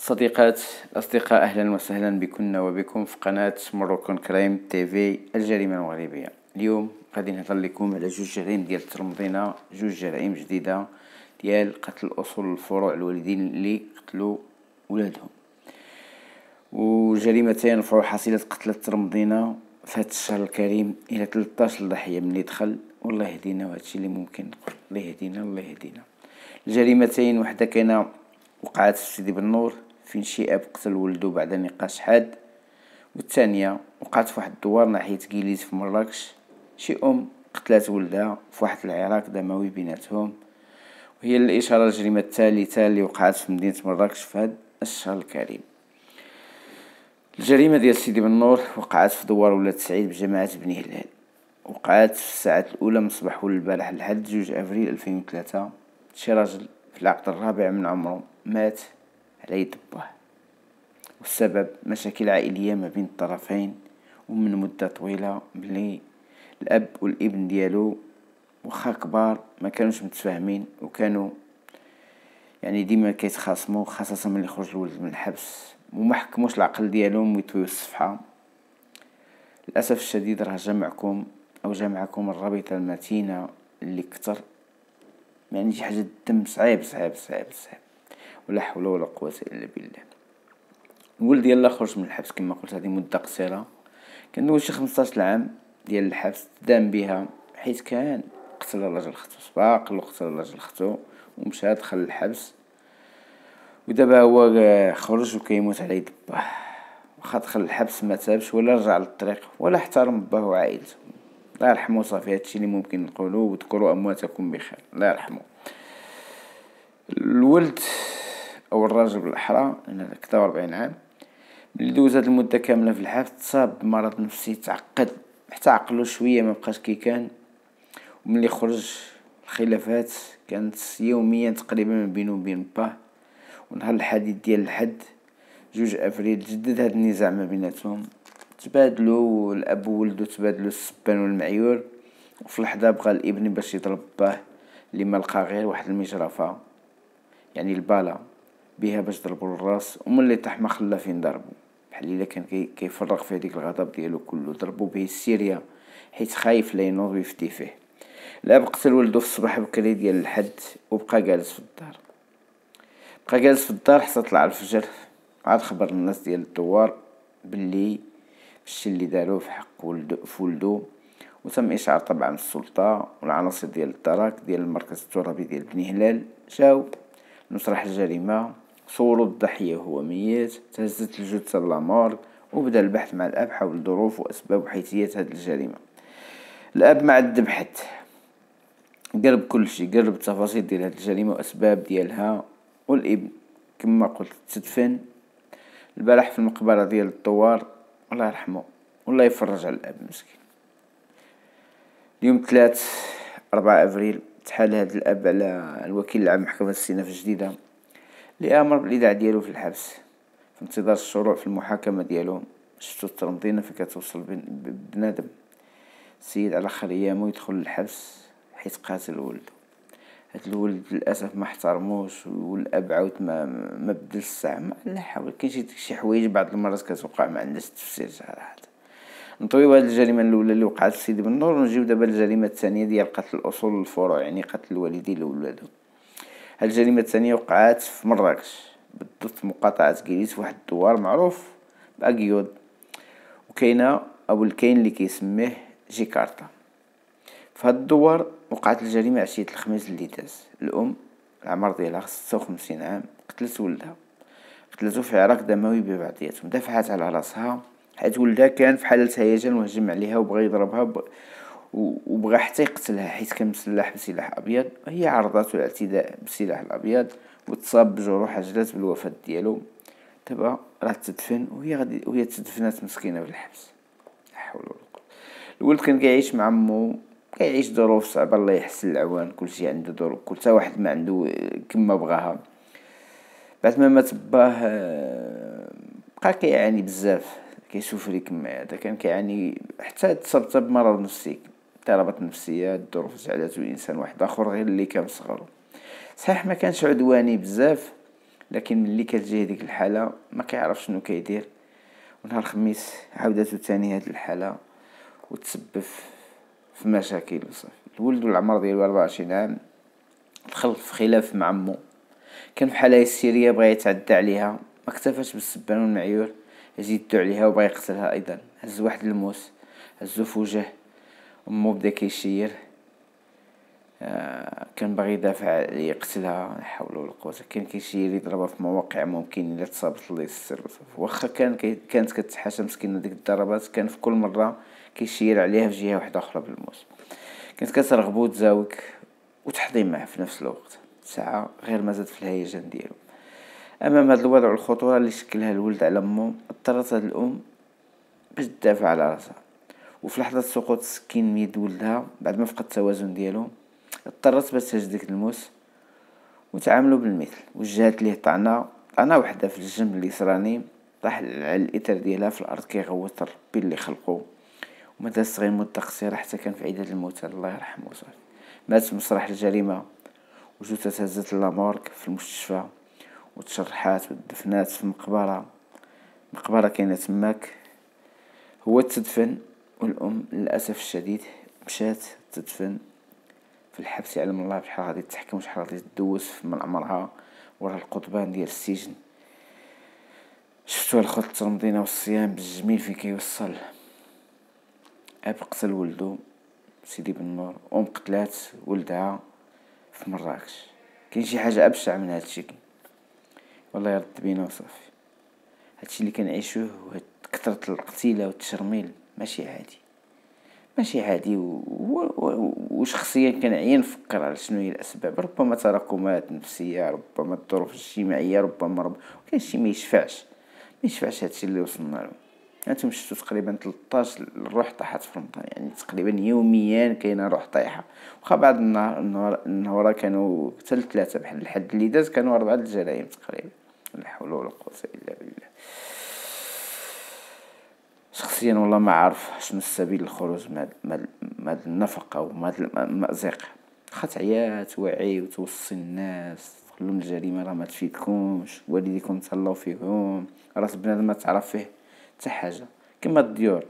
صديقات الأصدقاء أهلا وسهلا بكم وبكم في قناة مروكون كريم تي في الجريمة المغربية اليوم غادي نهضر لكم على جوج جرائم ديال ترمضينا جوج جرائم جديدة ديال قتل الأصول الفروع الوالدين اللي قتلوا ولادهم وجريمتين فروع حصيلة قتل ترمضينا فات الشهر الكريم إلى 13 ضحية من دخل والله يهدينا وهذا اللي ممكن نقول الله يهدينا الله يهدينا الجريمتين وحدة كاينة وقعات في سيدي بنور فين شي اب قتل ولدو بعد نقاش حاد والثانية وقعت فواحد الدوار ناحية كيليز في مراكش شي ام قتلات ولدها في واحد العراك دموي بيناتهم وهي الإشارة الجريمة الثالثة اللي وقعت في مدينة مراكش في هاد الشهر الكريم الجريمة ديال سيدي بن نور وقعت في دوار ولاد سعيد بجماعة بني هلال وقعت في الساعة الأولى من صباح والبارح البارح لحد جوج أفريل ألفين شي راجل في العقد الرابع من عمره مات باه والسبب مشاكل عائلية ما بين الطرفين ومن مدة طويلة بلي الأب والابن ديالو وخا كبار ما كانوش متفاهمين وكانوا يعني ديما كيتخاصموا خاصة ملي خرج الولد من الحبس وما حكموش العقل ديالهم ويطويو الصفحة للأسف الشديد راه جمعكم أو جمعكم الرابطة المتينة اللي كتر يعني شي حاجة الدم صعيب صعيب صعيب صعيب ولا حول ولا قوه الا بالله الولد يلا خرج من الحبس كما قلت هذه مده قصيره كان دوز شي 15 عام ديال الحبس دام بها حيت كان قتل راجل ختو سباق له قتل راجل ختو ومشى دخل الحبس ودابا هو خرج وكيموت على يد باه واخا دخل الحبس ما تابش ولا رجع للطريق ولا احترم باه وعائلته الله يرحمو صافي هادشي اللي ممكن نقولو وذكروا امواتكم بخير الله يرحمو الولد أو الراجل بالأحرى أنا كدا ربعين عام ملي دوزت المدة كاملة في الحبس تصاب بمرض نفسي تعقد حتى عقلو شوية ما بقاش كي كان وملي خرج الخلافات كانت يوميا تقريبا ما بينو وبين باه ونهار الحديث ديال الحد جوج افريل جدد هاد النزاع ما بيناتهم تبادلوا الاب وولدو تبادلوا السبان والمعيور وفي لحظه بغى الابن باش يضرب باه اللي ما لقى غير واحد المجرفه يعني الباله بها باش ضربوا الراس ومن اللي طاح ما خلى فين ضربوا بحال الا كان كيفرغ في هذيك الغضب ديالو كله ضربوا به السيريا حيت خايف لا ينوض ويفتي فيه لعب قتل ولدو في الصباح بكري ديال الحد وبقى جالس في الدار بقى جالس في الدار حتى طلع الفجر عاد خبر الناس ديال الدوار باللي الشي اللي دارو في حق ولدو في ولدو وتم اشعار طبعا السلطه والعناصر ديال الدراك ديال المركز الترابي ديال بني هلال جاو نصرح الجريمه صورو الضحية هو ميت تهزت الجثة لامارك وبدأ البحث مع الأب حول ظروف وأسباب وحيثية هذه الجريمة الأب مع الدبحت قرب كل شيء قرب التفاصيل ديال هذه الجريمة وأسباب ديالها والابن كما قلت تدفن البارح في المقبرة ديال الثوار الله يرحمه والله يفرج على الأب مسكين اليوم ثلاث أربعة أفريل تحال هذا الأب على الوكيل العام محكمة السيناء في الجديدة لامر بالايداع ديالو في الحبس في انتظار الشروع في المحاكمه ديالو شفتو الترنطينه فين كتوصل بنادم سيد على خر ايامو يدخل للحبس حيت قاتل ولدو هاد الولد للاسف ما احترموش والاب عاود ما ما بدل الساعه ما لا حول كاين شي شي حوايج بعض المرات كتوقع ما عندهاش تفسير صراحه نطويو هاد الجريمه الاولى اللي وقعت السيد بن نور ونجيو دابا الجريمه الثانيه ديال قتل الاصول الفروع يعني قتل الوالدين لولادهم الجريمة الثانية وقعات في مراكش بالضبط في مقاطعة كيليس واحد الدوار معروف بأكيود وكاينة أبو الكاين اللي كيسميه جيكارتا في هاد الدوار وقعت الجريمة عشية الخميس اللي داز الأم العمر ديالها ستة وخمسين عام قتلت ولدها قتلتو في عراك دموي ببعضياتهم دافعات على راسها حيت ولدها كان في حالة هيجان وهجم عليها وبغى يضربها وبغى حتى يقتلها حيت كان مسلح بسلاح ابيض هي عرضته الاعتداء بالسلاح الابيض وتصاب بجروح عجلات بالوفاة ديالو دابا راه تدفن وهي غادي وهي تدفنات مسكينه في الحبس لا حول ولا قوه الولد كان كيعيش مع مو كيعيش ظروف صعبه الله يحسن العوان كلشي عنده ظروف كل واحد ما عنده كما بغاها بعد ما مات باه بقى كيعاني بزاف كيشوف لي كما هذا كان كيعاني حتى تصبت بمرض نفسي اضطرابات نفسية الظروف جعلته إنسان واحد آخر غير اللي كان صغرو صحيح ما كانش عدواني بزاف لكن ملي كتجي هذيك الحالة ما كيعرف شنو كيدير ونهار الخميس عاودته تاني هاد الحالة وتسبب في مشاكل وصافي الولد والعمر ديالو 24 عام دخل في خلاف مع عمو كان في حالة هستيرية بغا يتعدى عليها ما اكتفاش بالسبان والمعيور يزيدو عليها وبغا يقتلها ايضا هز واحد الموس هزو في وجهه بدا كيشير آه، كان باغي يدافع يقتلها لا حول ولا قوه كان كيشير يضربها في مواقع ممكن الا تصابت الله يستر واخا كان كانت كتحاشى مسكينه ديك الضربات كان في كل مره كيشير عليها في جهه واحده اخرى بالموس كانت كترغبو تزاوك وتحضي معاه في نفس الوقت ساعة غير ما زاد في الهيجان ديالو امام هذا الوضع والخطوره اللي شكلها الولد على امه اضطرت هاد الام باش تدافع على راسها وفي لحظة سقوط السكين من يد ولدها بعد ما فقد التوازن ديالو اضطرت باش تهز ديك الموس وتعاملو بالمثل وجهات ليه طعنة طعنة وحدة في الجنب اليسراني طاح على الاثر ديالها في الارض كيغوت ربي اللي خلقو وما داز غير مدة قصيرة حتى كان في عيد الموتى الله يرحمه وصافي مات مسرح الجريمة وجوتها تهزت لامارك في المستشفى وتشرحات ودفنات في مقبرة مقبرة كاينة تماك هو تدفن والأم للأسف الشديد مشات تدفن في الحبس يعلم الله بشحال غادي تحكم وشحال غادي تدوس من عمرها ورا القضبان ديال السجن شفتو الخط التمضينة والصيام بالجميل فين كيوصل أب قتل ولدو سيدي بن نور أم قتلات ولدها في مراكش كاين شي حاجة أبشع من هادشي والله يرد بينا وصافي هادشي اللي كنعيشوه كثرة القتيلة والتشرميل ماشي عادي ماشي عادي وشخصيا كنعيا نفكر على شنو هي الاسباب ربما تراكمات نفسيه ربما الظروف الاجتماعيه ربما رب كاين شي ما يشفعش ما يشفعش هادشي اللي وصلنا له يعني انتم شفتوا تقريبا 13 الروح طاحت في رمضان يعني تقريبا يوميا كاينه روح طايحه واخا بعض النهار النهار, كانوا حتى ثلاثه بحال الحد اللي داز كانوا اربعه الجرائم تقريبا لا حول ولا قوه الا بالله شخصيا والله ما عارف شنو السبيل للخروج من هاد النفقة من هاد المأزق خات عيات وعي وتوصي الناس تقول الجريمة راه ما تفيدكمش والديكم تهلاو فيهم راس بنادم ما تعرف فيه حتى حاجة كما الديور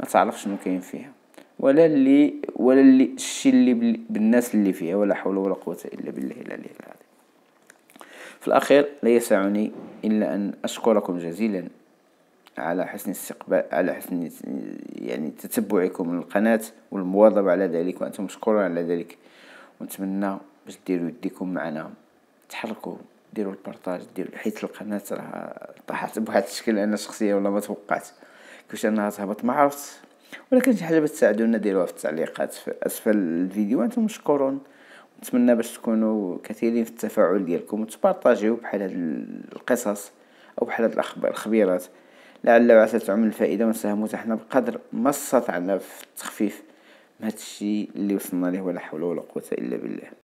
ما تعرف شنو كاين فيها ولا اللي ولا اللي الشيء اللي بالناس اللي فيها ولا حول ولا قوة إلا بالله العلي العظيم في الأخير لا يسعني إلا أن أشكركم جزيلا على حسن استقبال على حسن يعني تتبعكم للقناة والمواظبة على ذلك وأنتم مشكورون على ذلك ونتمنى باش ديروا يديكم معنا تحركوا ديروا البارطاج ديروا حيت القناة راه طاحت بواحد الشكل أنا شخصيا ولا ما توقعت كيفاش أنها تهبط ما عرفت ولكن شي حاجة باش تساعدونا ديروها في التعليقات في أسفل الفيديو وأنتم مشكورون نتمنى باش تكونوا كثيرين في التفاعل ديالكم وتبارطاجيو بحال هاد القصص او بحال هاد الاخبار الخبيرات لعل وعسى تعم الفائدة ونساهموا حنا بقدر ما استطعنا في التخفيف من هادشي اللي وصلنا ليه ولا حول ولا قوة إلا بالله